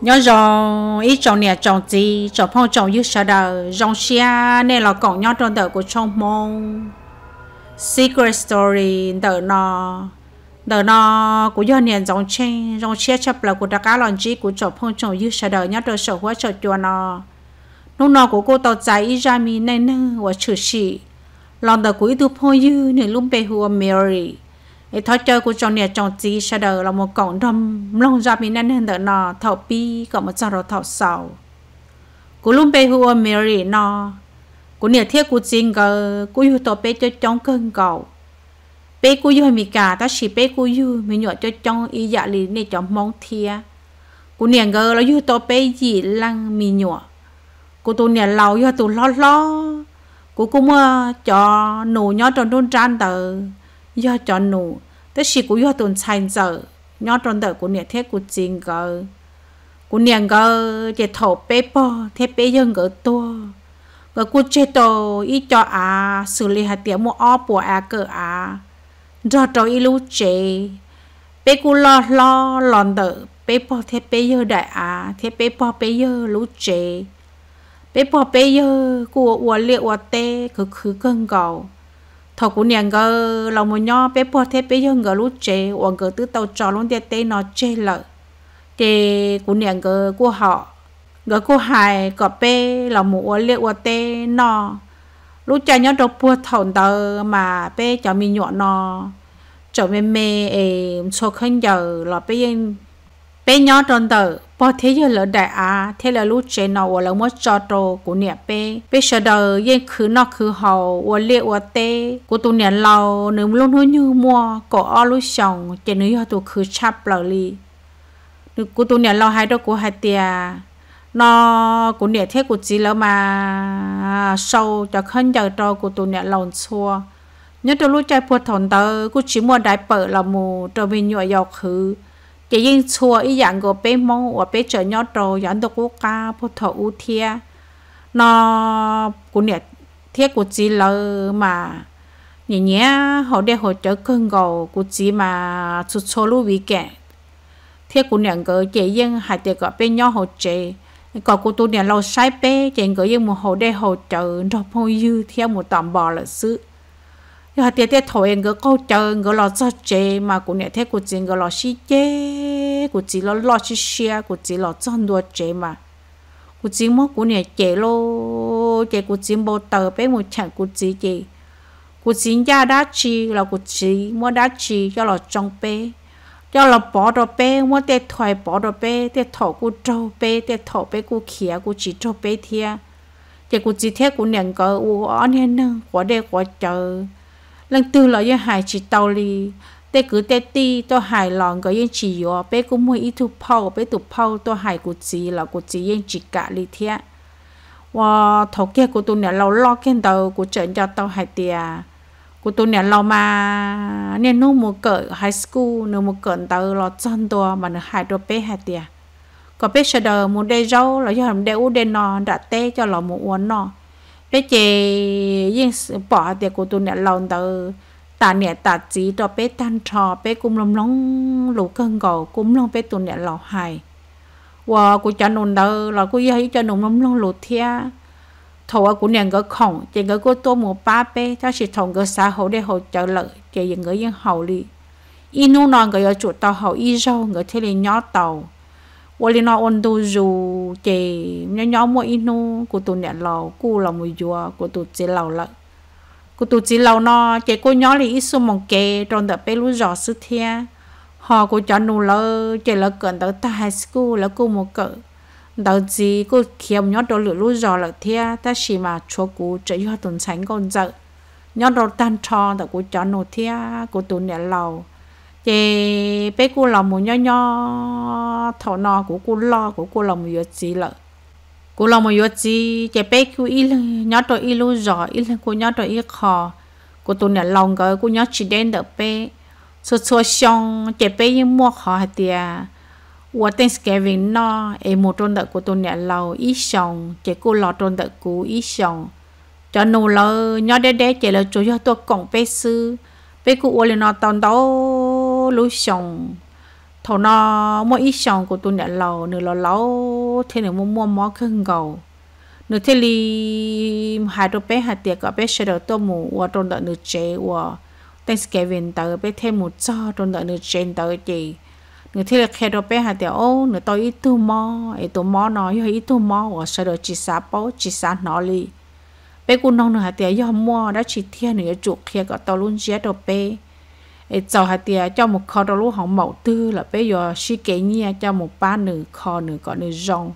nhớ rong ít trồng nè trồng gì trồng phong trồng như sao đời rong xe nè là còn nhớ trồng đời của trong mông secret story đời nó đời nó của do nè rong chen rong xe chấp là của đặc cá lòng chi của trồng phong trồng như sao đời nhớ đời sổ hóa trồng chùa nó lúc nó của cô tàu trái ít ra mi nè nè và chửi xì lòng đời của ít thu phong như nè lúc bé hùa Mary thì thôi chơi của chồng nè chồng chỉ sẽ đỡ là một cổng đầm lông ra mình nên hơn đỡ nó thầu pi còn một giờ rồi thầu sầu của lúc bây hùa Mary nó của nè thiết của chính cơ của yêu tổ bé cho chồng cơn cầu bé của yêu mì cả ta chỉ bé của yêu mì nhỏ cho chồng y dạ lì này chồng mong thia của nè cơ là yêu tổ bé gì lăng mì nhỏ của tổ nè lâu yêu tổ lo lo của cũng ờ, cho nổ nhỏ tròn đôn tràn tới do cho nụ tới chỉ của do tuần sai giờ nhớ tròn đời của nè thế của chính gờ của nè gờ để thổ bê bò thế bê dân gờ tua gờ của chế tổ ý cho à xử lý hạt tiệm mua áo bùa à cờ à do cho ý lú chế bê của lo lo lòn đỡ bê bò thế bê giờ đại à thế bê bò bê giờ lú chế bê bò bê giờ của uo liệu uo tê cứ cứ cơn gầu thọ cũng nhàng gờ lòng một nho bé bỏ thế bé hơn gờ lúc chế hoặc gờ tứ tàu trò luôn tiền tê nó chê lợ thì cũng nhàng gờ của họ gờ của hải gờ bé lòng một uống liệu uống tê nó lúc cha nhớ đọc bùa thầu tờ mà bé cháu mình nhọ nó cháu mẹ mẹ em số khăn giờ là bé yên bé nhớ tròn tờ bỏ thế giờ lỡ đại à thế là lúc chế nó và lỡ mất cho đồ của nè bé bây giờ đầu yên khứ nó khứ hậu và liệt và tê của tụi nè lâu nếu luôn nó như mua có o lúc sống chế nữ cho tụ khứ chắp lỡ li của tụi nè lâu hai đó của hai tia nó của nè thế của chị lỡ mà sâu cho khăn giờ cho của tụi nè lâu xua nhớ tôi lúc chạy phụt thổn tớ của chỉ mua đại bở là mù tôi về nhựa dọc khứ cái yên chùa ý dạng của bé mong và bé chờ nhau trò dạng đồ quốc ca bố thọ ưu thia nó cũng nhẹ thiết của chị lỡ mà nhẹ nhẹ họ để họ chở cơn gầu của chị mà chút số lưu vị kẻ, thiết của nhẹ gỡ chị yên hai tiệc gọi bé nhau họ chị có cô tôi nhẹ lâu sai bé chị gỡ yên một họ để họ chở trong phô dư theo một tạm bò là sự nhưng mà tiếc tiếc thôi người câu chờ người lo cho chế mà cũng nhẹ thế của chị người lo xí chế của chị lo lo xí xia của chị lo cho đua chế mà của chị mất cũng nhẹ chế lo chế của chị bộ tờ bé một chẳng của chị chế của chị gia đã chi là của chị mua đã chi cho lo trong bé cho lo bỏ đồ bé mua tê thoại bỏ đồ bé tê thọ của trâu bé tê thọ bé của khía của chị trâu bé thia chế của chị thế của nhẹ cỡ u ở nên nè của đây của chờ lần từ lo yên hải chỉ tàu li tê cứ tê ti to hải lòng gọi yên chỉ yo bé cũng mua ít thu pau bé tụ pau to hải của chị là của chị yên chỉ cả li thế wow thầu kia của tôi nè lâu lo cái đầu của trận cho tàu hải tiề của tôi nè lâu mà nên nó mua cỡ high school nó mua cỡ tàu lo chân to mà nó hải đồ bé hải tiề có bé sợ đời muốn đây rau là do hầm đeo đen nọ đã té cho lò muốn uốn nọ bây giờ, riêng bỏ tiệc của tôi nè lòng từ ta nè ta chỉ cho bé tan trò bé cũng lòng lòng lũ cơn gò cũng lòng bé tôi nè lòng hài và của cha nôn đó là của yêu cho nôn lòng lòng lũ thia thầu à, của nè cái khổng chị cái cô tôi một ba bé ta chỉ thòng cái xã hội để hỗ trợ lợi chị những người yên hậu đi inu non cái ở chuột tàu hậu y rau người thế là nhỏ tàu วันนี้นอนดูจูเจยย้อมวยนูกูตัวเนี่ยเรากูเราไม่ยัวกูตัวเจเราละกูตัวเจเรานอเจกูย้อมเลยอิสุมองเกตอนเดไปรู้จอสุเทียหอกูจะนูเลยเจเราเกินตั้งแต่ไฮสคูลแล้วกูมเกิดดังจีกูเขียมย้อมตัวหลุดรู้จอละเทียแต่ชีมาชัวกูจะย้อมตุนฉันก่อนจะย้อมตัวตันทองแต่กูจะนูเทียกูตัวเนี่ยเรา chị bé cô lòng một nho nho thọ nò của cô lo của cô lòng một yếu gì lợ cô lòng một yếu gì chị bé cô y nhớ tôi y lu rõ y cô nhớ tôi y khó cô tôi nè lòng cái cô nhớ chỉ đến đỡ bé số số xong chị bé nhưng mua khó hạt tiề và Thanksgiving no em một trôn đợi của tôi nè lâu ít xong chị cô lo trôn đợi cũ ít xong cho nô lo nhớ đế đế chị lo cho cho tôi cổng bé sư bé cô uống lên nó tao đâu lú xong thầu nó mua ít xong của tôi nhận lầu nửa lầu lấu thế nửa mua mua mó khưng cầu nửa thế li hai đôi bé hai tiệc ở bé sẽ đầu tôi mù và trong đợt nửa chế và Thanksgiving tới bé thêm một cho trong đợt nửa chế tới gì nửa thế là khi đôi bé hai tiệc ô nửa tôi ít tu mò ít tu mò nó hơi ít tu mò và sẽ đầu chỉ sáp bó chỉ sa nó li bé cũng nông nửa hai tiệc do mua đã chỉ thiên nửa chuột khi có tàu luôn chế đôi bé cho hạt tiệt cho một kho đầu lúc hỏng mẫu tư là bây giờ xí kế nhia cho một ba nữ kho nữ có nữ rong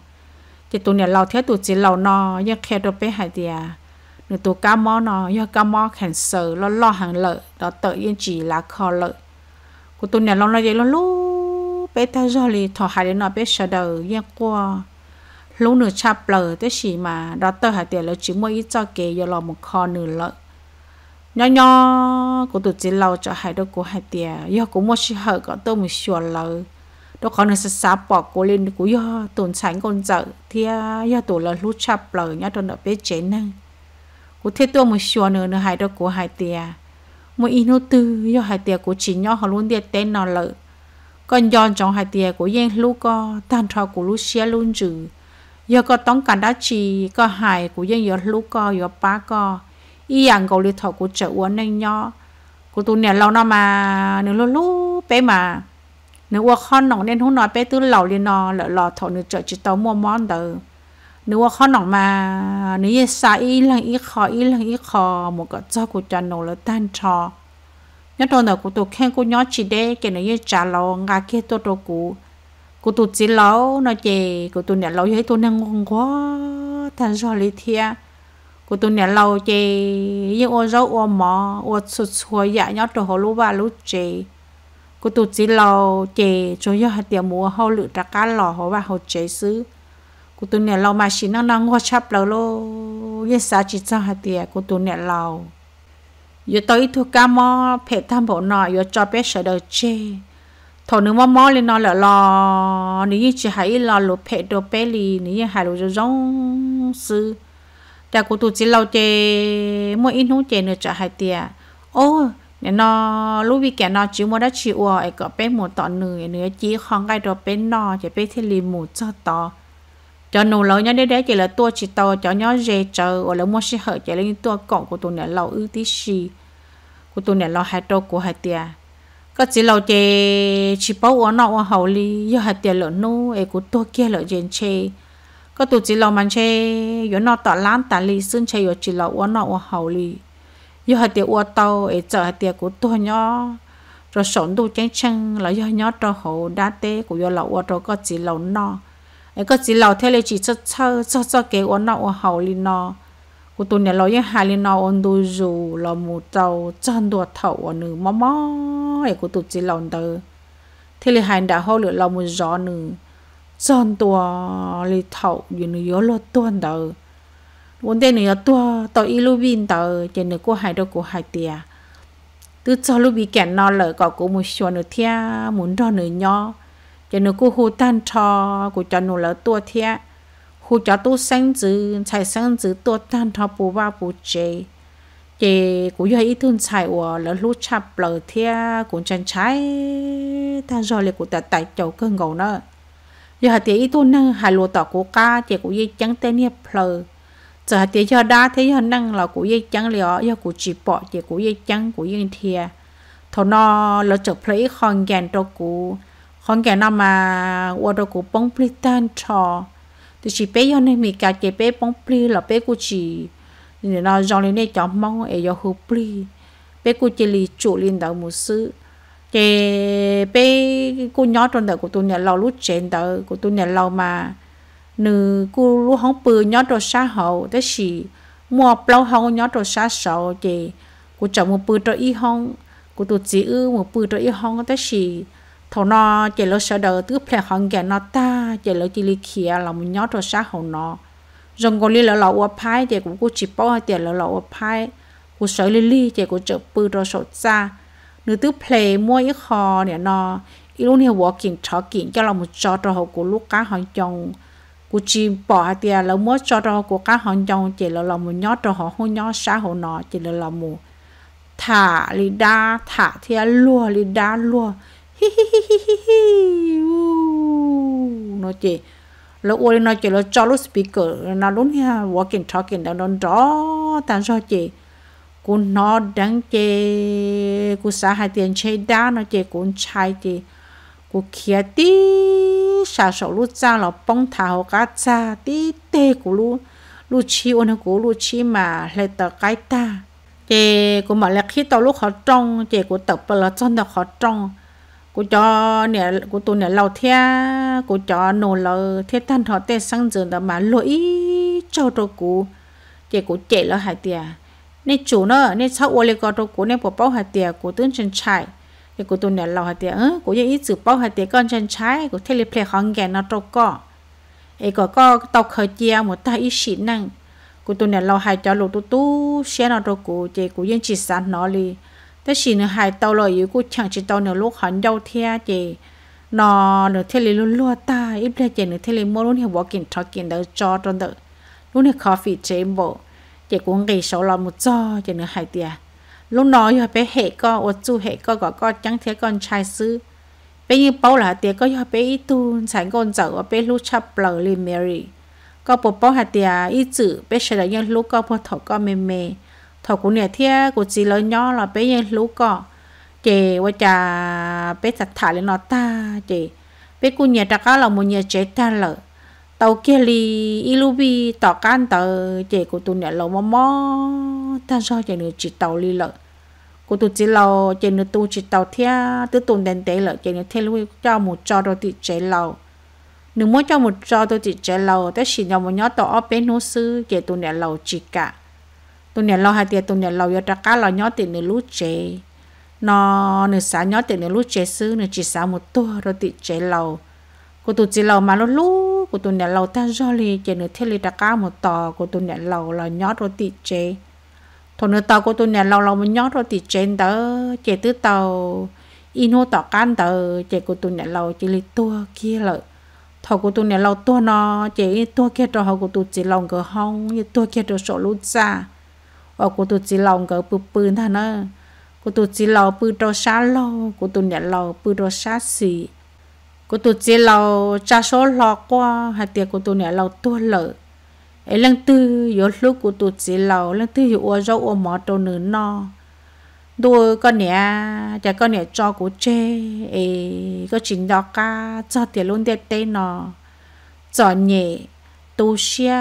thì tụi này lao theo tụi chỉ lao nó nhưng khi đó bé hạt tiệt nữ tụi cá mò nó do cá mò khẩn sợ lo lo hàng lợi đó tự yên chỉ là kho lợi của tụi này lâu nó vậy lâu lúc bé ta do lì thọ hạt đến nó bé sợ đầu nhưng qua lúc nửa cha bờ tới xì mà đó tờ hạt tiệt là chỉ mua ít cho kế giờ lo một kho nửa lợi nhỏ nhỏ của tụi chị lâu cho hai đứa của hai tia do cũng mua xí hở có tôi một xùa lợ đó có nên sá bỏ cô lên của do tồn sánh con vợ thì do tụi là lút chập lờ nhá tôi đã biết chế năng của thế tôi một xùa nữa nữa hai đứa của hai tia một ít nô tư do hai tia của chị nhỏ họ luôn điệt tên nó lợ còn giòn trong hai tia của yên lúc có tan trò của lúc xia luôn trừ do có tống cả đá chỉ có hài của dân giờ lúc có giờ ba có ý ăn gấu thọ của chợ uống nên nhau của tôi nè lâu nó mà nửa lú lú mà nửa uống con nòng nên hôn nó bé tư lẩu liền nó lò thọ nửa chợ chỉ tao mua món từ nửa uống con nòng mà nửa yên lăng ý khó lăng ý khó một cái cho của cha nổ lỡ tan trò nhất đôi nửa của tôi khen của nhó chỉ đê cái nửa yên lò ngà kia tôi đồ cũ của tôi chỉ lẩu nó chè của tôi nè lẩu hết tôi nè ngon quá tan trò lì thiệt của tôi nè lâu chị nhưng ô rau ô mỏ ô sụt xuôi dạ nhót rồi hồ lúa ba lúa chị của tôi chỉ lâu chị cho nhớ hạt tiền mua hậu lự trà cá lò hồ và hồ chị xứ của tôi nè lâu mà chỉ năng năng ngô chắp lâu lô như sao chỉ cho hạt tiền của tôi nè lâu giờ tới thu cá mò phải tham bộ nọ giờ cho bé sợ đời chê thổ nước mò mò lên nó là lò nếu như chỉ hãy lò lụp phải đồ bé lì nếu như hãy lụp giống xứ chả cụ tụ chỉ lâu chê mua in hú chê nữa chả hai tia ô nè nó lúc vì kẻ nó chứ mua đã chịu ủa ấy có bé một tọ nửa nữa chỉ không cái đó bé nó chỉ bé thế lì mù cho to cho nụ lâu nhá đấy đấy chỉ là tua chỉ to cho nhá dễ chờ ở là mua xe hở chỉ lên tua cổng của tụ nè lâu ư tí xì của tụ nè lâu hai trâu của hai tia có chỉ lâu chê chỉ bao ủa nó ủa hậu ly giờ hai tia lợn nô ấy của tua kia lợn chê có tụ chỉ lo mà chơi yo nọ tọt lán tả li, xương chơi yo chỉ lo uốn nọ uốn hầu li, yo hạt tiệt uốn tàu ấy chợ hạt tiệt của tôi nhó rồi sống đủ chén chân là do nhó cho hậu đa tế của yo lo uốn rồi có chỉ lo nọ, ấy có chỉ lo theo lệ chỉ cho cho cho cho cái uốn nọ uốn hầu li nọ, của tôi này lo yên hai li nọ ôn đu dù lo mù tàu chân đùa thầu uốn nửa mò mò ấy của tôi chỉ lo đời thế là hai đã hậu lửa lo mù gió nửa son tua li thầu dù nó yếu lo tuần tờ vốn đây nó tua tàu y lu bin tờ trên nó có hai đâu có hai tia từ cho lu bị kẹn nó lỡ có cũng một số nữa thia muốn cho nữa nhỏ trên nó có hồ tan trò của cho nó lỡ tua thia hồ cho tu sáng chữ chạy sáng chữ tua tan trò bù ba bù chế chế cũng do ít thương chạy của lỡ lu chạp lỡ thia cũng chân trái ta rồi là của ta tại chầu cơn ngầu nữa giờ hạt tiệt ít tu nâng hà lúa tỏ của ca tiệt của dây trắng tên nhẹ phờ giờ hạt tiệt giờ đa thế giờ nâng là của dây trắng liệu giờ của chỉ bỏ tiệt của dây trắng của dây thìa thọ nó là chợ lấy con gàn đó của con gàn nó mà qua đó của bông pli tan trò thì chỉ bé giờ này mình cả chế bé bông pli là bé của chỉ nên nó dòng lên này chọn mong ấy giờ hụp pli bé của chỉ lì chủ lên đầu một sự cái bé cô nhỏ trong đời của tôi nhà lâu lúc chuyện đời của tôi nhà lâu mà nữ cô lúc không bự nhỏ trong xã hội thế chỉ mua bao hông nhỏ trong xã sầu chị cô chồng một bự trong y hông cô tôi chỉ ư một bự trong y hông thế chỉ thằng nó chị lâu sợ đời tức phải hông kẻ nó ta chị lâu chỉ lý kia là một nhỏ trong xã hội nó rồi cô lý là lâu qua phái chị cũng cô chỉ bảo tiền là lâu qua phái cô sợ lý lý chị cô chợ bự trong sổ xa nữ tư play mua ít kho nè nó ít walking talking cho là một trò trò của lúc cá họ chồng của bỏ hạt tiền là mua trò trò của cá họ chồng chỉ là là một nhót trò họ hôn nhót xã hội nó là là một thả lì thả thì lùa lì đa lùa hi hi hi hi hi hi nó chỉ lúc ôi nó chỉ lúc speaker walking talking đó nó đó tan cho chị cú nó đắng chê cú xã hai tiền chê đá nó chê cú chai chê cú kia tí xả sổ lú cha lọ bông thảo cá cha tí tê cú lú lú chi ôn cú lú chi mà lại tờ cái ta chê cú mà lại khi tàu lúc họ trong chê cú tập bờ là chân được họ trong cú cho nè cú tụ nè lâu thia cú cho nổ lờ thiết tan họ tê sang giường đó mà lỗi cho tôi cú chê cú chạy lỡ hai tiền ในจูเนอะในเชาวอเลกอตกูในปวดเป้าหาเตียกูตื่นฉันใช่ในกูตัวเนี่ยเราหาเตียเออกูยังอีสืบเป้าหาเตียก่อนฉันใช้กูเทเลเพลย์ของแกนอตก็ไอ้ก็ก็ตอกเคยเจียหมดตาอีฉีนั่งกูตัวเนี่ยเราหายใจลุตู้ตู้เชียนอตกูเจกูยังจิตสันนอลีแต่ฉีเนี่ยหายตาลอยอยู่กูช่างจิตตาเนี่ยลูกหันเยาเทียเจนอเนี่ยเทเลลุลัวตาอีเพลเจเนี่ยเทเลโมลุนเหวอกินทอกินเดอจอตอนเดอลุนเห็นคอฟฟี่เจมโบ chị cũng nghỉ sổ lò một do cho nữa hai tia lúc nói rồi bé hệ co ô chu hệ co gọi co chẳng thế con trai sư bé như bao là tia có rồi bé ít tu sáng con dở ở bé lúc chắp lờ lên Mary có bộ bao hai tia ít chữ bé sẽ là nhân lúc có bộ thọ co mềm mề thọ của nè thia của chị lớn nhỏ là bé nhân lúc co chị qua trà bé thật thả lên nó ta chị bé của nhà ta có là một nhà chế ta lợi tàu kia li ilubi tàu can tàu chế của tụi nè lâu mò mò ta sao chế nửa chỉ tàu li lợ của tụi chỉ lâu chế nửa tụi chỉ tàu thia tứ tụi đèn tế lợ chế nửa thế lui cho một cho đôi tị chế lâu nửa mỗi cho một cho đôi tị chế lâu tới chỉ nhau một nhó tàu ở bên hồ sư chế tụi nè lâu chỉ cả tụi nè lâu hai tiệt tụi nè lâu giờ ta cá lâu nhó tị nửa lú chế nó nửa sáng nhó tị nửa lú chế sư nửa chỉ sáng một tua đôi tị chế lâu của tụi chỉ lâu mà nó lú của tụi nè lầu ta do lì chỉ nửa thế lì đã cá một tò của tụi nè lầu là nhót rồi tị chế thôi nửa tò của tụi nè lầu là một nhót rồi tị chế đó chỉ tứ tàu ino tò can tờ chỉ của tụi nè lầu chỉ li tua kia lợ thầu của tụi nè lầu tua nó chỉ tua kia cho họ của tụi chỉ lòng cửa hông như tua kia cho sổ lút ra ở của tụi chỉ lòng cửa bự bự thà nó của tụi chỉ lầu bự đồ xa lâu của tụi nè lầu bự đồ xa xì cô tụt chế là cha số lọ qua hạt tiệc cô tụt này là tua lợ ấy lần tư yếu lúc cô tụt chế là lần tư yếu rau ô mỏ đồ nửa no đôi con nè cha con nè cho cô chê ấy có chính đó cả cho tiền luôn đẹp tê nó cho nhẹ tu xia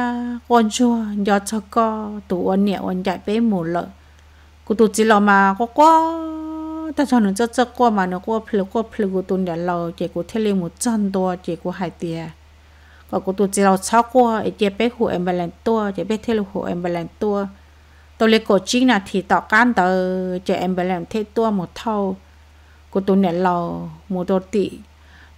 con chua do cho co tu ôn nè ôn chạy bé mù lợ cô tụt chế là mà có quá ta cho nó cho cho qua mà nó qua phê qua phê của tôi đã lâu chỉ của thế liền một chân to chỉ của hai tia và của tôi chỉ lâu sáu qua chỉ bé hồ em bà làm to chỉ bé thế hồ em bà làm to tôi lấy cổ chính là thì tạo can tờ chỉ em bà làm thế to một thâu của tôi đã lâu một đôi tị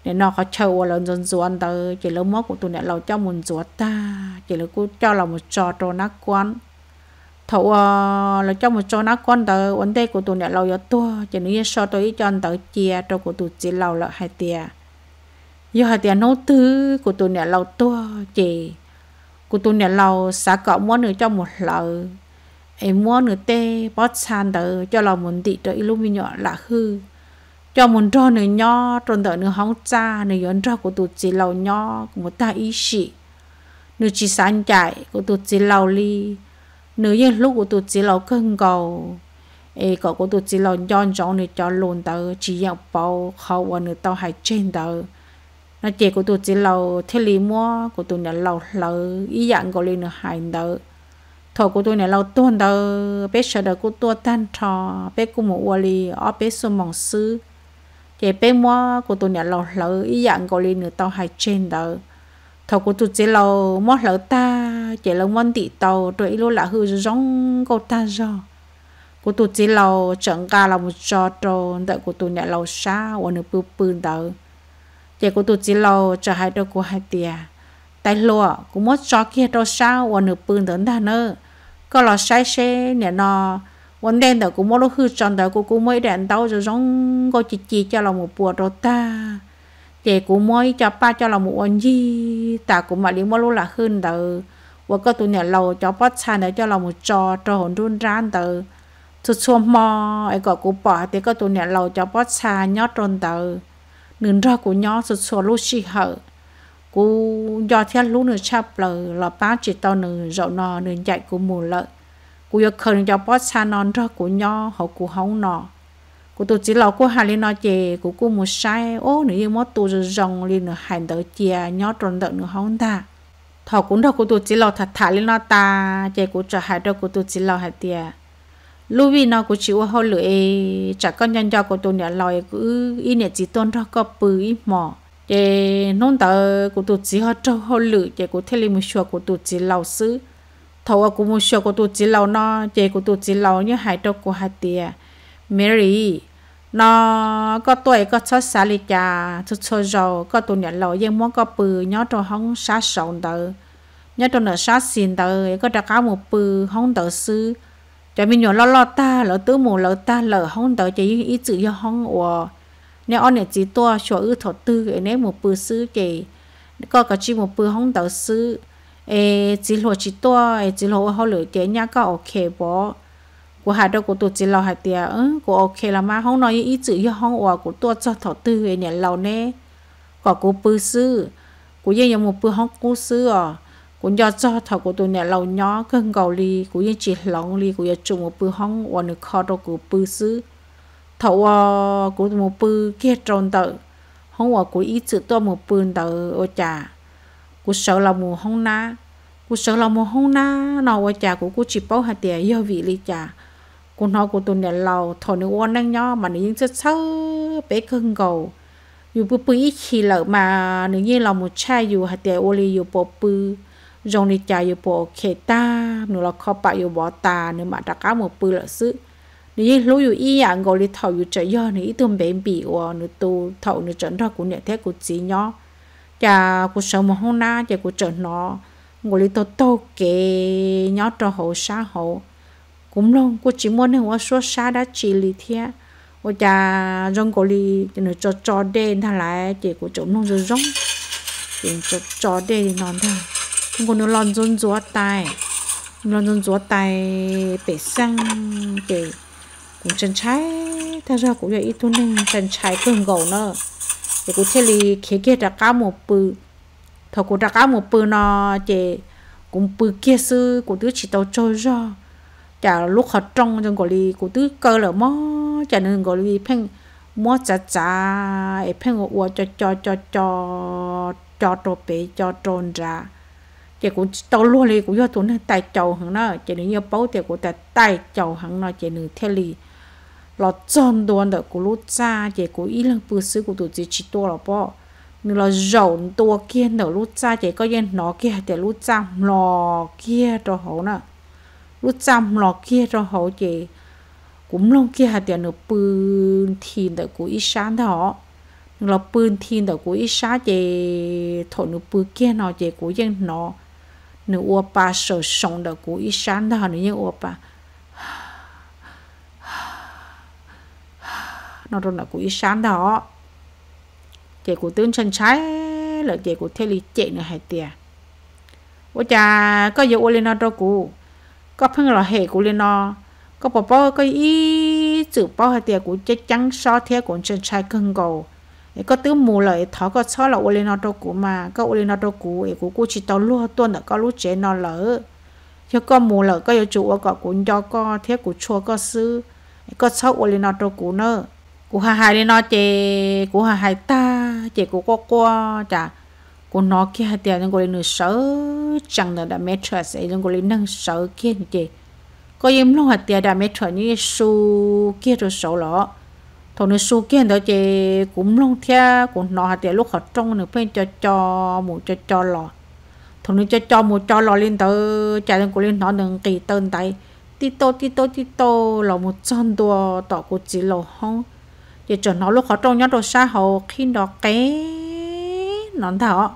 để nó có chờ qua lần dần dần tờ chỉ lâu mốt của tôi đã lâu cho một ruột ta chỉ là cô cho là một trò trò nát quan thầu ờ, là trong một chỗ nó con tờ vấn đề của tụi này lâu giờ tua cho nên so tôi cho anh tờ chia cho của tụi chỉ lâu là hai tiền do hai tiền nấu thứ của tụi này lâu tua chỉ của tụi này lâu xả cọ mua nữa cho một lợ em mua nữa tê bót sàn tờ cho là muốn tị cho lúc mi nhỏ là hư cho muốn cho nữa nho tròn tờ nữa hóng cha nữa yến cho của tụi chỉ lâu nho của một ta ý sĩ nữa chỉ sáng chạy của tụi chỉ lâu li nếu như lúc của tôi chỉ là cơn cầu ê cậu của tôi chỉ là nhon chọn để cho luôn tờ chỉ dạo bao khâu và nửa tao hay trên tờ nó chỉ của tôi chỉ là thế lý mua của tôi này lâu lâu ý dạng của lên nửa hai tờ thầu của tôi này lâu tuôn tờ bé sợ đờ của tôi tan trò bé của một quả lì ở bé số mỏng sư chỉ bé mua của tôi này lâu lâu ý dạng của lên nửa tao hay trên tờ thầu của tôi chỉ là mua lâu ta chỉ là ngon tị tàu rồi lô là hư rong cô ta do cô tụt chỉ lầu chẳng ca là một trò trò đợi cô tụt nhà lầu xa và nửa bự bự đỡ chỉ cô tụt chỉ lầu chờ hai đôi cô hai tia tại lúa cũng mất cho kia đâu sao và nửa bự đỡ ta nữa có là sai xe nè nó vấn đề đó cũng mỗi lúc hư tròn đó cũng cũng mới đèn tàu rồi giống cô chị chị cho là một bùa đó ta chị cũng mới cho ba cho là một anh gì ta cũng mà liên mỗi luôn là hơn đó ว่าก็ตัวเนี่ยเราจะปัดชาเนี่ยจะเราหมดจอจอหนรุนร้านเตอสุดชมมอไอ้ก็กูปอเตก็ตัวเนี่ยเราจะปัดชายอดรนเตอหนึ่งรอกูยอสุดชวนลูกชีเหอกูยอเทียนลูกหนึ่งชาเปลือเราป้าจิตตอนหนึ่งเรานอหนึ่งใหญ่กูหมุนเลยกูยกเคินจะปัดชานอนรอกูยอเขากูห้องนอกู tôi chỉ lo cô hà lên nói chè của cô một sai ô nữa yêu mất tôi rồi rồng lên nữa hành tới chè nhót tròn đợt nữa không ta thọ cũng đâu cũng tụt chỉ lo thật thà lên nó ta chạy cũng chả hại đâu cũng tụt chỉ lo hại tiệt Lưu vi nó cũng chịu hoa lửa chả con nhân do của tụi nhà lòi cứ in nè chỉ tôn ra có bự ít mỏ chạy nón tờ của tụt chỉ họ trâu hoa lửa chạy cũng thay lên một chùa của tụt chỉ lầu xứ thầu của một chùa của tụt chỉ lầu nó chạy của tụt chỉ lầu như hại đâu của hại tiệt Mary nó có tuổi có cho xả lì chà cho cho giàu có tụ nhận lầu nhưng muốn có bự nhớ cho hông xả sầu tờ nhớ cho nợ xả xin tờ có đặc cá một bự hông tờ sư cho mình nhớ lo lo ta lỡ tứ mù lỡ ta lỡ hông tờ chỉ ý chữ cho hông ủa nếu ông này chỉ to cho ư thọ tư cái nếu một bự sư chỉ có cái chỉ một bự hông tờ sư ê chỉ lo chỉ to chỉ lo họ lỡ cái nhá, có ok bỏ của hai đâu của tôi chỉ lâu hai tiệt, ừ, của ok là mà không nói ý chữ không ủa của tôi cho thọ tư ấy nè lâu nè có cô bư sư của dân nhà một bư không cô sư à của do cho thọ của tôi nè lâu nhỏ cơn gầu li của dân chỉ lòng li của dân chủ một bư không ủa nữa khó đâu của bư sư thọ ủa ờ, của một bư kia tròn tự không ủa của ý chữ tôi một bư tự ủa chả của sợ là mù không na cô sợ là mù không na nào ủa chả của của chỉ bao hai tiền yêu vị li chả cô nói cô tôi nè lầu thò nữ quan năng nhó mà nữ những chất sâu bé cưng cầu dù bự bự ít khi lợ mà nữ như là một cha dù hạt tiền ô li dù bộ bự rong đi chà dù bộ khề ta nữ là khó bạc dù bỏ ta nữ mà đặt cá một bự lợ sự nữ như lối dù y à ngồi đi thò dù trở do nữ ít tôm bé bị ô nữ tu thò nữ trấn ra của nè thế của chị nhó chà của sợ mà hôm nay chà của trở nó ngồi đi tô tô kề nhó cho hậu xa hậu cũng luôn cô chỉ muốn nên hoa số xa đã chỉ lì thế ô cha rong cổ lì nó cho cho đen thằng lại để của chỗ nông rồi rong để cho cho đen non thôi không có nó lon run rúa tai, lon run rúa tai, bể xăng, để, cũng chân trái thật ra cũng vậy ít thôi nên chân trái cường gầu nữa để cũng thấy lì khía kia đã cá một bự thật cũng đã cá một bự nó để, cũng bự kia sư cũng đứa chỉ tao cho rồi chả lúc họ trong trong gọi đi cụ tứ cơ là mó chả nên gọi đi phèn mó chả chả ấy phèn gọi cho cho cho cho cho trộn bể cho trộn ra chị cũng tao luôn đi cũng do tụi nó tay chầu hẳn nó chị nữ nhớ bấu thì cũng tại tay chầu hẳn nó chị nữ theo lì lọ tròn đồn đó cũng lúc cha chị cũng ý lần bự sư của tụi chị chỉ tua là bỏ nữ là rộn tua kia nữa lúc cha chị có nó kia thì lúc cha nó kia cho hậu lúc chăm lo kia cho họ chị cũng lo kia hạt tiền được bươn thiên tại của ít sáng đó là bươn thiên tại của ít sáng chị thổ nụ bươn kia nó chị của dân nó nụ ô ba sợ sống tại của ít sáng đó nụ như ô ba nó rồi là của ít sáng đó chị của tướng chân trái là chị của thế lý chị nữa hạt tiền ủa chà có giờ ô lên nó đâu có phân là hệ của lên nó có ý chữ bỏ hai tiền của chết trắng so thế của chân trai cưng cầu có tứ mù lợi thọ có so là lên nó mà có lên nó của cô chỉ tao lúa tuần ở có lúa chế nó cho có mù lỡ có yêu chủ ở có cũng do có của chua có sư có sau lên nó nữa của hai hai lên của hai ta chế của cô cô chả cô nó kia hạt tiền cô lên nửa sợ chẳng là đã mét trở sẽ cô lên năng sợ kia gì có em lúc hạt tiền đã mét trở như su kia rồi sợ lọ thằng nửa su kia đó chị cũng long theo cô nó hạt tiền lúc họ trong nửa bên cho cho một cho cho lọ thằng nửa cho cho một cho lọ lên tới chạy lên gọi lên nó đừng kỳ tên tay tí to tí to tí to là một chân đùa tỏ của chị lầu hông để cho nó lúc họ trong nhá đồ xa hậu khi nó cái nó thảo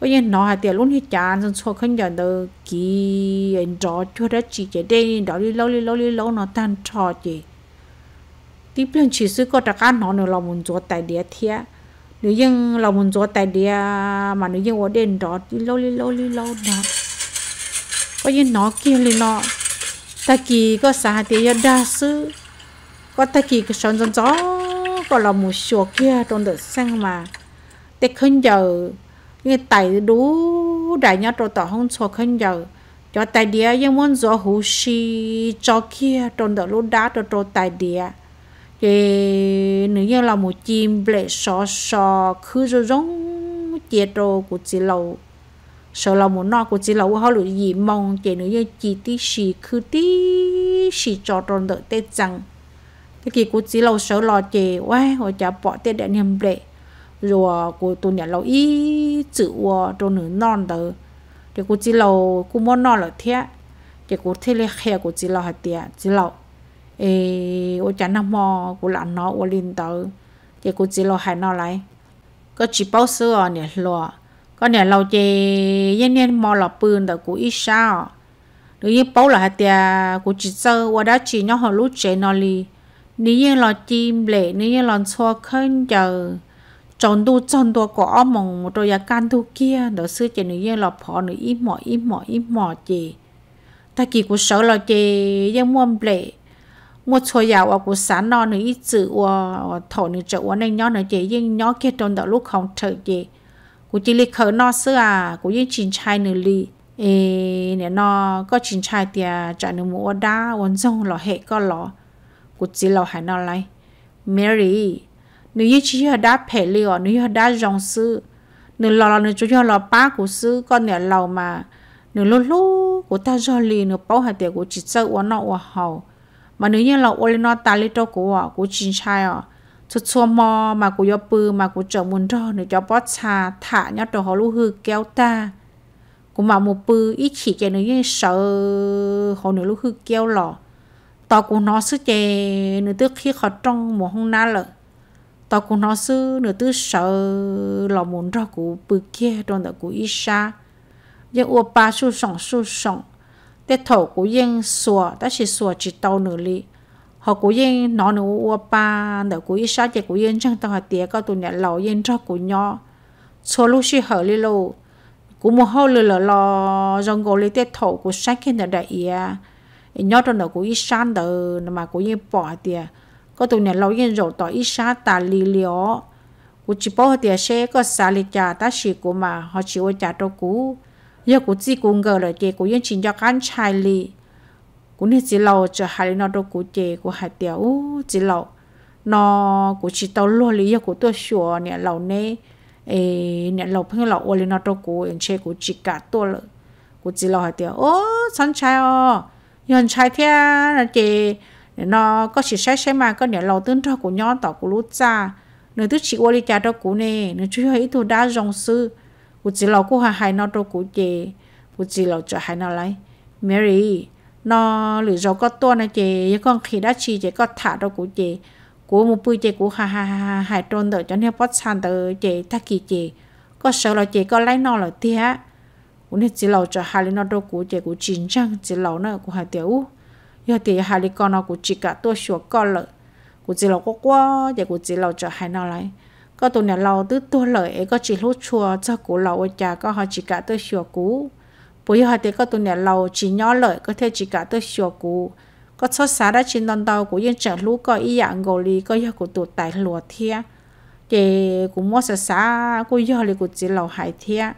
bây giờ nó hay tiền luôn hết chán rồi cho không nhận được kỳ anh trò chưa đã chỉ cái đây đó đi lâu đi lâu đi lâu nó tan trò gì tiếp lên chỉ sư có đặc ăn nó nữa là muốn cho địa thia nếu nhưng là muốn cho tài địa mà nếu nhưng ở đền đó đi lâu đi lâu đi lâu đó bây giờ nó kia lên nó ta kỳ có xa thì đa sư có ta kỳ cái sơn gió có là một số kia trong đời sang mà tết không giờ cái tay đủ đại nhất rồi tỏ không cho khăn giờ cho tay đĩa nhưng muốn gió hú xì cho kia trong đó lúc đá cho cho tay đĩa thì nếu như là một chim lệ sò sò cứ rồi giống chết rồi của chị lầu sợ là muốn nọ của chị lầu họ lựa gì mong chị nếu như chỉ tí xì cứ tí xì cho trong đó tết rằng cái kỳ của chị lầu sợ là chị quá hồi chả bỏ tết để niềm lệ rồi cô tụi nhà lâu ít chữ wo cho nữ non đó để cô chỉ lâu cô muốn non là thế để cô thấy là khe cô chỉ lâu hạt tiệt chỉ lâu ê ô chả nằm mò cô làm nó ô lên tới để cô chỉ lâu hạt nó lại có chỉ bao sữa nè lo có nè lâu chơi, yên yên mò là bươn đó cô ít sao nếu như bao là hạt tiệt cô chỉ sơ qua đó chỉ nhau họ lúc chè nó đi, nếu như là chim lệ nếu như là xoa khơi chờ chọn đồ chọn đồ có ông mong rồi ya à, can tu kia đồ sư chị nữ yêu là phò nữ ít mỏ ít mỏ ít mỏ chị ta kỳ của sợ là chị yêu muôn lệ một số giàu ở của sáng nó nữ ít chữ ở thổ nữ chữ ở nên nhỏ nữ chị nhưng nhỏ kia trong đó lúc không thở chị của chị lịch khởi nó xưa, à của những chín trai nữ lì ê nè nó có chín trai thì trả nữ mua đá quần rong là hệ có lọ của chị là hải nó lại Mary nếu như chỉ họ đã phải liều nếu họ đã dòng sư nếu lò lò nếu chúng họ lò ba của sư con nè lò mà nếu lô lô của ta do lì nếu bao hạt tiền của chỉ sợ của nó của hầu mà nếu như lò ôi nó ta lấy cho của của chính sai à chút xua mò mà của yo bư mà của chồng muốn cho nếu cho bớt trà thả nhau đồ họ lũ hư kéo ta của mà một bư ít chỉ cái nếu như sợ họ nếu lũ hư kéo lò tao của nó sức chè nếu tức khi họ trong một hông na lợi tao cũng nói sư nửa tư sợ lo muốn ra cụ bự kia trong đó cụ ít xa nhưng ô ba su sòng su sòng để thổ cụ yên sủa đã chỉ sủa chỉ tao nửa lì, họ cụ yên nó nửa ô ba nửa cụ ít xa chỉ cụ yên chẳng tao hạt tía cao tụi nhà lão yên ra cụ nhỏ số lúc xí hở lì lô cụ mua hậu lì lò lò rong gò li để thổ cụ sách kia nửa đại ý nhớ trong đó cụ ít xa nửa mà cụ yên bỏ tía ก็ตัวเนี่ยเราเย็นรต่ออิชาตาลีเลียกูจิปอเตียเชก็ซาลิจาตาชิกูมาฮอชิวจาตกูยกูจีกูเกเลยเจกูยันชินยากันชายลีกูนี่จิเราจะหาลีนอตกูเจกูหาเตียวจิเรานอกูชิตอลัวลียกูตัวชัวเนี่ยเราเนเอเนี่ยเราเพิ่งเราโอลีนอตกูเอ็นเชกูจิกาตัวเลยกูจิเราหาเตียวโอ้สันชายอ๋อยันชายเทียนะเจ nó có chỉ sai sai mà có nhớ lâu tương cho của nhau tỏ của lúa cha nếu tức chỉ qua đi cha cho của nè nếu chú hãy thôi đã dòng sư của chỉ lâu của hà hai nó cho của chị của chỉ lâu cho hai nó lấy Mary nó lựa dầu có tua này chị con khi đã chi chị có thả cho của chị của một bữa chị của hai hai hai hai trôn đợi cho nên bắt sàn đợi chị thắc kỳ chị có sợ là chị có lấy nó là thế, của nên chỉ lâu cho hai nó đâu của chị của chính chăng, chỉ lâu nữa của hai tiểu giờ thì hai đứa con nó cũng chỉ cả tôi sửa con lợi cũng chỉ là quá quá giờ cũng chỉ là cho hai nó lại có tụi này lâu tứ tôi lợi có chỉ lúc chùa cho cụ lâu ở nhà có họ chỉ cả tôi sửa cũ bây giờ thì có tụi này lâu chỉ nhỏ lợi có thể chỉ cả tôi sửa cũ có số xã đã chỉ non đầu của dân trở lúc có ý dạng gồ lì có giờ của tụi tài lùa thia thì cũng mua xã xã của giờ thì cũng chỉ lâu hại thia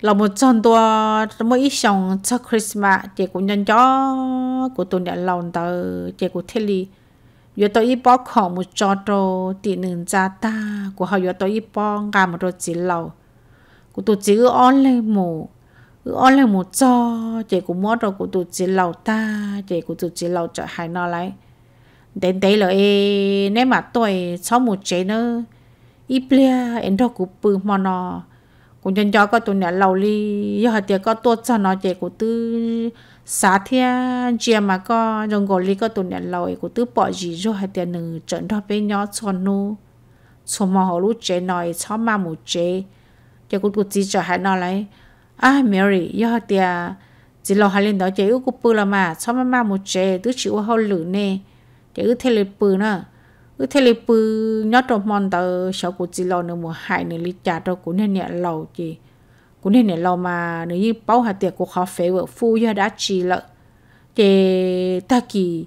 là một trong tua mỗi ít xong cho Christmas chỉ cũng nhân cho của tôi đã lòng từ chỉ của thế li giờ tôi ít bỏ khổ một cho đồ tiền nền gia ta của họ giờ tôi ít bỏ cả một đồ chỉ lầu của tôi chỉ cứ on lên mù on lên một cho chỉ của mỗi đồ của tôi chỉ lầu ta chỉ của tôi chỉ lầu cho hai nó lại đến đấy là nếu mà tôi sau một chế nữa ít bia em đâu cũng bự mà nó cũng nhân cho có tụi nè lầu li giờ họ tiệt có tuột cho nó chạy của tư xá thia chia mà có rồng gò li có tụi nè lầu của tư bỏ gì rồi họ tiệt nửa trận đó bên nhỏ cho nu cho mà họ lúc chạy nói cho mà một chạy chạy của tụi chỉ cho hai nó lại, à Mary giờ họ tiệt chỉ lo hai lên đó chạy ước của bự là mà cho mà mà một chạy tứ chịu hao lử nè chạy ước thế lử bự nữa ư thế li bư nhớ trong mòn tờ sợ của chị lo nữa mùa hai nữa li trả cho của nên nhẹ lâu chị của nên nhẹ lâu mà nếu như bảo hạt tiệc của họ phải vợ phu giờ đã chị lợ chị ta kỳ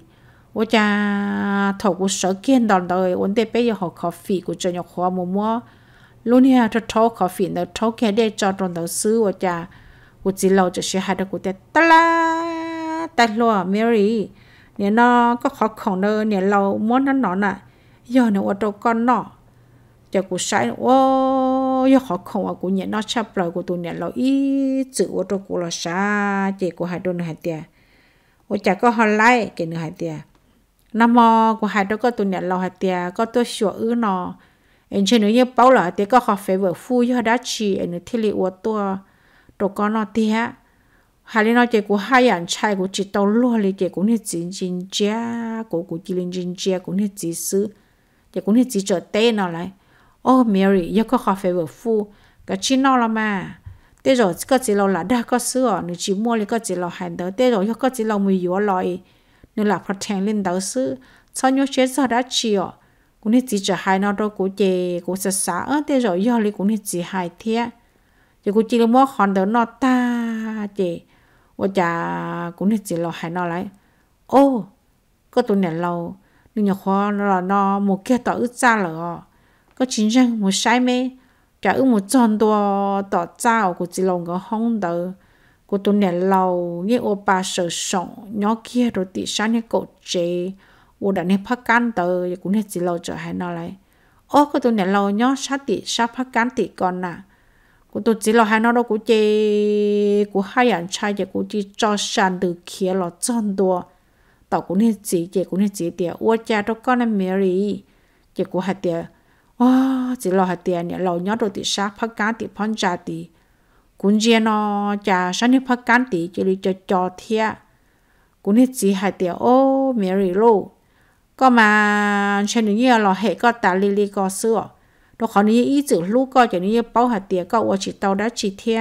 我家头骨少见到的，我得背要好咖啡，我真要喝么么。lúc này cho thâu khó phí nó thâu kia để cho trong đầu sư của cha của chị lâu cho sư hai đứa của ta ta la ta lo Mary nè nó có khó khăn đâu nè lâu muốn nó nó nè giờ nó ở đâu con nọ giờ cô sai ô giờ họ không ở cô nhận nó chắp lời của tụi nhận lo ý chữ ở đâu cô là xa, chỉ cô hai đôi hai tia ô chả có họ lại cái nửa hai tia nam mô của hai đôi có tụi nhận lo hai tia có tôi sửa ư nọ, em chơi nữa như bao là tia có họ phải vợ phu giờ đã chỉ em nữa thì liệu tôi đâu con nó tia hai lên nói chị của hai anh trai của chị tao lo lên chị cũng như chính chính chia của của chị lên chính chia cũng như chính sự giờ cũng chỉ cho tê nó lại ô Mary giờ có khó phải vừa phu cái chi nó là mà tê rồi có chỉ lâu là đã có sữa nếu chỉ mua thì có chỉ lâu hành tới tê rồi giờ có chỉ lâu mười yếu lại nếu là phát triển lên đầu sữa sau nhiều chuyện sao đã chịu cũng như chỉ cho hai nó đâu cũng chè cũng sợ sợ tê rồi giờ lại cũng như chỉ hai thế, giờ cũng chỉ là mua hòn đầu nó ta chè ôi chà cũng chỉ lâu hai nó lại ô có tụi này lâu nên nhỏ khó là nó một kia tỏ ướt ra lỡ có chính rằng một sai mê trả ước một tròn đùa tỏ trao của chị lòng có hông đỡ của tôi nè lâu như ô bà sợ sọn nhỏ kia rồi tị sáng như cậu chế ô đã nè phát can tờ cũng nè chị lâu trở hay nó lại ô cái tôi nè lâu nhỏ sát tị sát phát can tị còn nà của tôi chỉ là hai nó đâu của chế, của hai anh trai của chị cho sàn từ kia là tròn đùa tàu cũng nên chỉ chị cũng nên chỉ tiền ua cha cho con em Mary chị cũng hạt tiền ô chỉ lo hạt tiền nhỉ lo nhớ đồ thì sát phát cá thì phong trà thì cũng chia nó cha sáng nay phát cá thì chỉ đi cho cho thia cũng nên chỉ hạt tiền ô Mary lô có mà trên những lo hệ có ta lili có sữa đó khó nếu ý chữ lú có cho nếu bao hạt tiền có ua chỉ tàu đã chỉ thia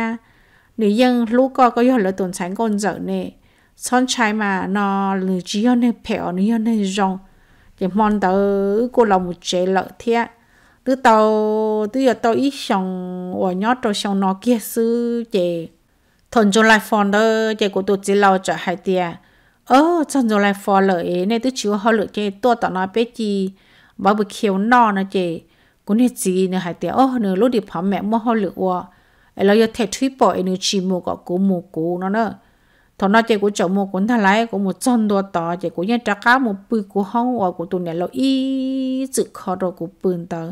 nếu dân lú có có yêu lợi tổn sáng con dở nè son trai mà nó lử chỉ hơn này pèo nó hơn này rong thì mòn tớ cô lòng một chế lợ thế đứa tàu đứa giờ tàu ít xong ở nhót tàu xong nó kia sư chế thôn cho lại phòn đó chế của tụi chỉ lâu trở hai tia ơ thôn cho lại phòn lợi ấy này tớ chịu họ lợ chế tua tao nói bé chi bảo bị khéo nọ nó chế cũng như gì nữa hai tia ơ nữa lúc đi phá mẹ mua họ lợ quá ấy là giờ thẹt thủy bỏ ấy nữa chỉ mua có cú mua cú nó nữa thằng nó chơi của chậu một cuốn thằng lái của một chân đồ tờ chơi của nhân trắc cá một bự của hông hoặc của tụi này lo ý sự khó đồ của bự tờ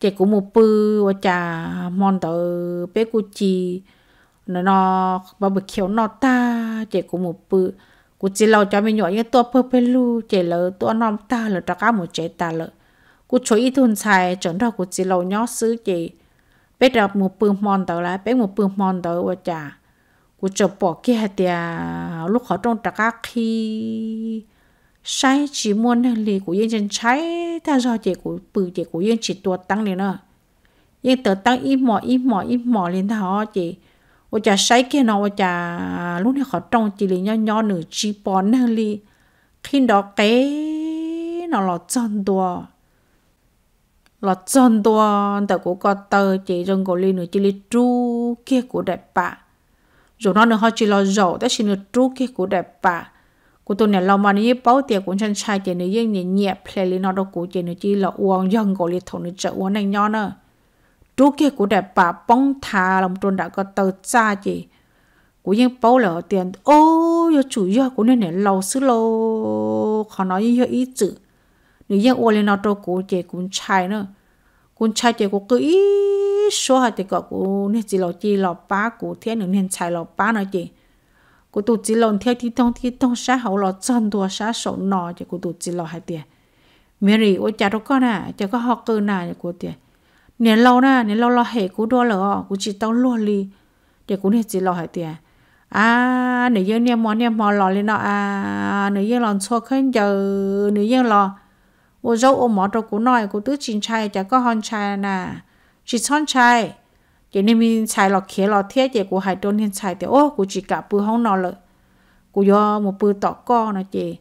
chơi của một bự và trà mòn tờ bé của chị nó nó bà bự kiểu nó ta chơi của một bự của chị lâu cho mình nhỏ như tua pơ pơ lu chơi lỡ tua non ta lỡ trắc cá một chơi ta lỡ của chú ý thôn xài chuẩn ra của chị lâu nhó xứ chị bé đọc một bự mòn tờ lại bé một bự mòn tờ và trà của chỗ bỏ kia hạt tiệt lúc họ trong trạc ác khi sai chỉ muốn lì của yên chân trái ta do chị của bự chị của yên chỉ tuột tăng liền nữa yên tờ tăng ít mỏ ít mỏ ít mỏ liền ta họ chị ô chả sai kia nó ô lúc này họ trong chỉ liền nhỏ nhỏ nửa chỉ bỏ nữa lì khi đó cái nó là chân đùa là chân đùa tờ của con tờ chị rừng của lì nửa chỉ lì tru kia của đẹp bạc rồi nó nữa họ chỉ lo giàu đó xin được trú kia của đẹp bà của tôi này lâu mà nó bao tiền của chân trai tiền nữa riêng nhẹ nhẹ play lên nó đâu của tiền nữa chỉ là uống dân của liệt thổ nữa chợ uống này nhỏ nữa trú kia của đẹp bà bóng thà lòng trôn đã có tờ cha gì của những bao là tiền ô yo chủ yo của nên này lâu xứ lâu họ nói như ý chữ nếu như uống lên nó đâu của chỉ cũng trai nữa cũng chạy thì cũng cứ ý số hạt thì có cũng nên chỉ lọ chỉ lọ ba cũng thiên nữa nên chạy lọ ba nữa chị cô tụt chỉ lon theo thì thông thì thông sát hậu lọ chân tua sát sổ nọ thì cô tụt chỉ lọ hai tiền Mary ôi cha đâu con à cha có học cơ nà cô tiền nè lâu nà nè lâu lo hệ cô đua lỡ cô chỉ tao luôn đi để cô nè chỉ lọ hai tiền à nè giờ nè mò nè mò lọ lên nọ à nè giờ lon cho khăn giờ nè giờ lọ wo zo o mo to ku noi ku tu chin chai cha ko hon chai na chi son chai chỉ nên mình xài lọ khía lọ thế chỉ của hai tôn nên xài thì ô của chỉ cả bữa không nó lợi của do một bữa tọ co nó chỉ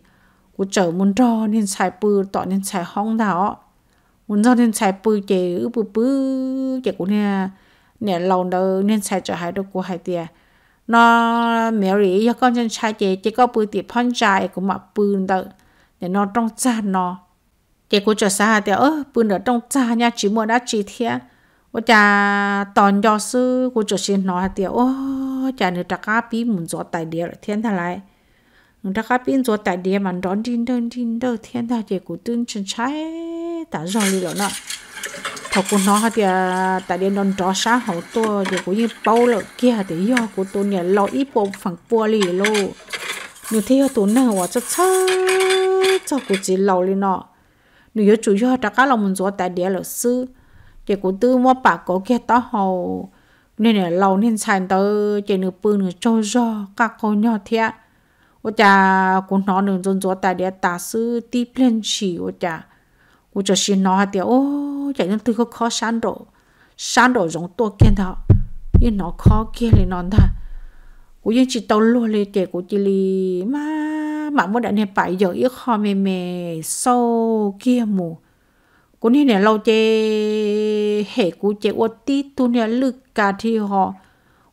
của chở muốn cho nên xài bữa tọ nên xài không đó muốn cho nên xài bữa chỉ bữa bữa chỉ của nè nè lâu đâu nên xài cho hai đứa của hai tia nó mèo rỉ cho con chân xài chỉ chỉ có tiệp phân xài của mà bữa đó để nó trong cha nó để cô cho xa thì ơ bữa nữa trong cha nha chỉ muốn đã chỉ thế ô cha toàn do sư cô cho xin nói thì ô cha nữa trắc cá bí muốn gió tài thiên thà lại trắc cá bí gió tài địa mà đón tin đơn tin đơn thiên thà để cô tin chân trái đã rồi đi rồi nọ cô nói thì à, tại điện đón trò xa hậu tôi thì cũng như bao lợ kia thì do của tôi nhà lo ít bộ phẳng bùa lì lô như thế tôi nào mà chắc chắc chắc cũng chỉ lâu lên nọ nếu yếu chủ yếu chắc cả là mình 做大点老师，结果都莫把搞给打好，那那老年产到这那不能做热，cả cô nhỏ thiệt. 我家我拿能做做大点大事，地骗去我家，我就是拿点哦，这人都个靠山头，山头人多见到，一拿靠见了拿他。của dân chỉ tàu lúa lê tệ của chị mà mà muốn đã nè giờ ít kho mè mè sâu kia mù của nên nè lâu chê hệ của chê ô tí tu nè lư cả thì họ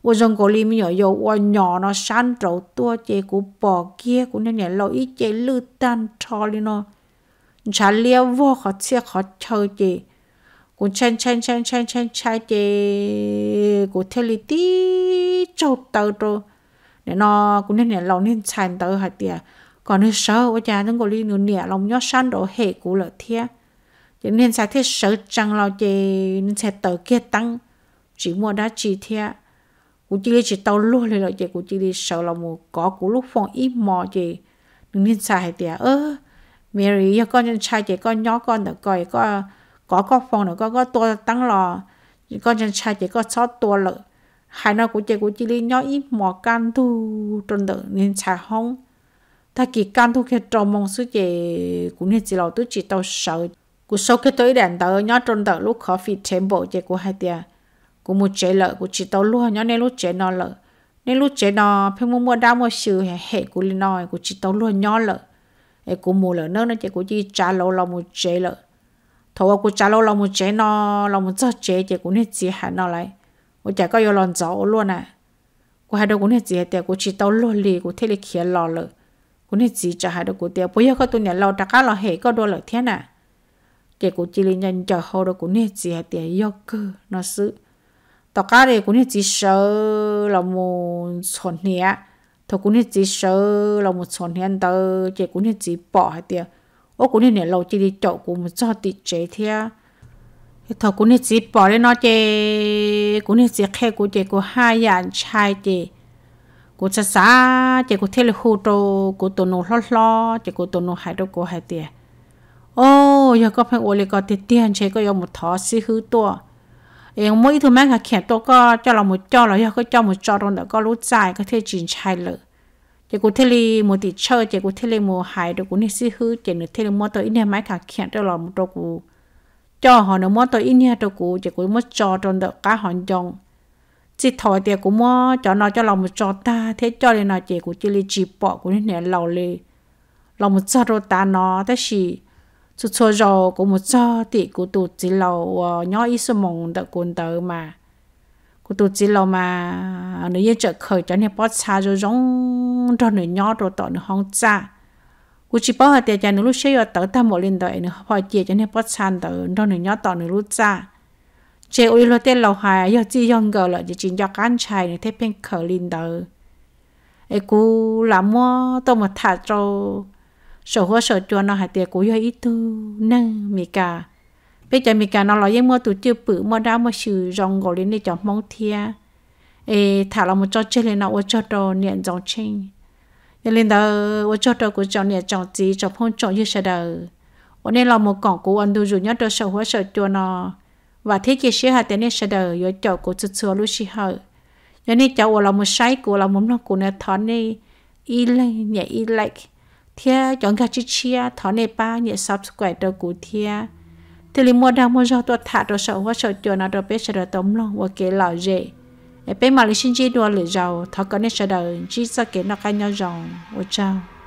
ô dân cổ lì mình nhỏ dầu nhỏ nó san trầu tua chê của bò kia của nên nè lâu ít chê lư tan cho lì nó chả liêu vô khó chia khó chơi chê cũng chen chen chen chen chen chai chê của thế lì tí trâu tàu rồi để nó cũng nên là lòng nên chạy tới hạt tiệt còn nên sợ quá cha đừng có đi nữa nè lòng nhớ sẵn đồ hệ cũ là thiệt cho nên sao thế sợ chẳng lo chê nên sẽ tới kia tăng chỉ mua đá chỉ thiệt cụ chỉ chỉ tàu luôn lên rồi chị cụ chỉ sợ là một có cụ lúc phong ít mò chị đừng nên xài hạt tiệt ơ Mary ya con nhân trai chị con nhỏ con được coi có có con phòng được có có tua tăng lò con nhân trai chị có sót tua lợi hai của của của chị chị chị chị nên nên kỳ mong tôi tao sợ. 海那古姐古姐哩鸟一毛干土真的人才红，他给干土去找梦书姐，古年子老都知道少，古少去 tới đèn tới nhỏ trôn tờ lúc khó phi thêm bộ chị của hai tia, của một chế lợi của chị tao luôn nhỏ nên lúc chế nó lợi nên lúc chế nó phải mua mua đau mua sự hệ hệ của linh nói của chị tao luôn nhỏ lợi. hệ của mua lợi nữa nó chị của chị trả lâu lâu một chế lợi. Thôi của trả lâu lâu một chế nó lâu một chế chị của nên chị hại nó lại. 我家个要乱糟乱呐，我还得我那姐的，我去到落里，我天里起老了，我那姐家还得我爹，不要个多年老大家老黑个多了天呐，给我家里人家好的，我那姐的要个那是，大家的我那姐少了么存年，他我那姐少了么存年到，给我那姐包还的，我我那年老家里照顾么早的这天。เธอกูนี่จีปอเลยเนาะเจกูนี่จีแค่กูเจกูห้าอย่างชายเจกูจะสาเจกูเทลฮูโตกูตัวนูล้อลอเจกูตัวนูหายตัวกูหายเตียโอ้ยก็เพ่งโอเลก็เตียเตียนเชก็ยอมหมดทอซีฮื้อตัวเองมือถือแม้ค่กเขียนตัวก็เจ้าเราหมดเจ้าเรายก็เจ้าหมดจ้ารนแต่กก็รู้ใจก็เทจีนชายเลยเจกูเทลีมติดเชอร์เจกูเทลีมหายดูกูนี่ซีฮื้อเจนเทลีมอตัวอินเดียไม้ขากเขียนตัวเราหมดตัวกู cho họ nó mua tôi in nha tôi cũ chỉ cũ mua cho trong đợt cá hòn dòng chỉ thổi tiền cũng mua cho nó cho lòng một cho ta thế cho nên nó chỉ cũ chỉ lấy chỉ bỏ của nên này lầu lì lòng một cho rồi ta nó thế gì chút cho rồi cũng một cho thì của tụ chỉ lầu ờ, nhỏ ít số mong đợt cuốn tờ mà của tụ chỉ lầu mà ờ, nếu như chợ khởi cho nên bỏ xa rồi giống cho nên nhỏ rồi tọt nó không cha กูจีบอกว่าเตียจันนุลุเชื่อเต๋อตามหมดเลยเต๋อเนาะพอเจียจันเนี่ยปัจจันเต๋อตอนหนึ่งย้อนต่อหนึ่งรู้จ้าเจอุยโรเตนเราหายยอจียองเกลเลยจะจินยอกันชายเนี่ยเทเป็นเคอลินเต๋อไอ้กูหลามว่าต้องมาถ่าโจสหัวสจวนเนาะหายเตียกูย่อยอีตูนั่งมีกาเปจะมีการนอนเรายังมัวตุจื้อปื้อมัวดาวมัวชื่อรองกอลินในจอมมองเทียเอถ้าเรามาจอดเจเลยนะว่าจอดเนี่ยจองเชิง nên lên đầu ô cho trâu cũng chọn nhà chọn gì chọn phong chọn như sao đâu ô nên là một cọng của anh du du nhớ trâu sầu hóa sầu chua nó và thế kia sẽ hạt tên sao đó rồi chọn cũng chua chua lúc xí hở nhớ nên cháu ô là một sai của là một nó của nó thon này ít lại nhẹ ít lại thế chọn cả chi chia thon này ba nhẹ subscribe trâu của thế thì liền mua đào mua rau tôi thả trâu sầu hóa sầu chua nó rồi biết sao đó tóm luôn và kế lão dễ bé mà lấy xin chế đua lửa giàu thọ có nên sợ đời chỉ sợ kế nó cái nhau dòng ôi chao.